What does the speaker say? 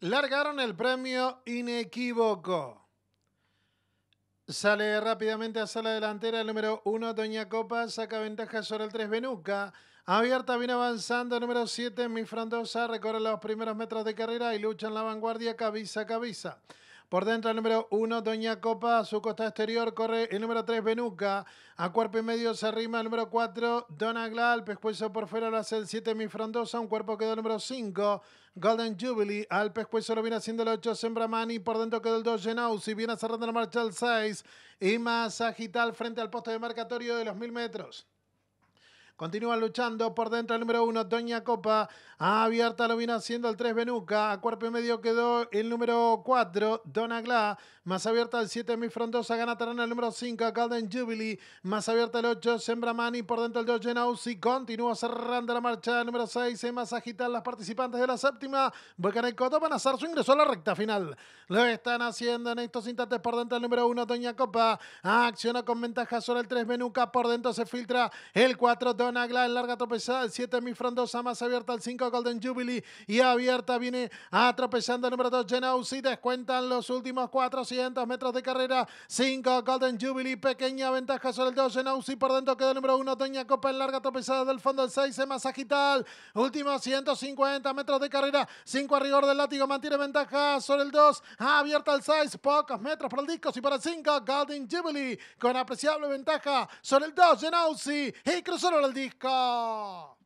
Largaron el premio inequívoco. Sale rápidamente hacia la delantera el número 1, Doña Copa, saca ventaja sobre el 3, Benuca. Abierta viene avanzando el número 7, Mi Frondosa, recorre los primeros metros de carrera y lucha en la vanguardia, cabeza a cabeza. Por dentro el número uno, Doña Copa, a su costa exterior corre el número tres, Benuca. A cuerpo y medio se arrima el número 4, Dona Al Pescuezo por fuera lo hace el siete, Mi Frondosa. Un cuerpo quedó el número cinco, Golden Jubilee. Al pescuezo lo viene haciendo el ocho, Sembramani. Por dentro quedó el 2, Genausi. Viene cerrando la marcha el 6. Y más agital frente al poste de marcatorio de los mil metros. Continúa luchando por dentro el número 1, Doña Copa. Abierta lo viene haciendo el 3, Benuca. A cuerpo y medio quedó el número 4, Donagla. Más abierta el 7, Mi Frondosa. Gana terreno el número 5, Golden Jubilee. Más abierta el 8, Sembramani. Por dentro el 2, Genausi. Continúa cerrando la marcha el número 6. se más agitar las participantes de la séptima. Bocan Coto van a hacer su ingreso a la recta final. Lo están haciendo en estos instantes por dentro el número 1, Doña Copa. Acciona con ventaja sobre el 3, Benuca. Por dentro se filtra el 4, Don Nagla en larga tropezada, el 7 Mi Frondosa, más abierta al 5 Golden Jubilee y abierta viene atropellando el número 2 Genausi, descuentan los últimos 400 metros de carrera, 5 Golden Jubilee, pequeña ventaja sobre el 2 Genausi, por dentro queda el número 1 Doña Copa en larga tropezada del fondo el 6 más Agital, últimos 150 metros de carrera, 5 a rigor del látigo, mantiene ventaja sobre el 2, abierta al 6, pocos metros para el disco y para el 5 Golden Jubilee, con apreciable ventaja sobre el 2 Genausi y cruzó el política.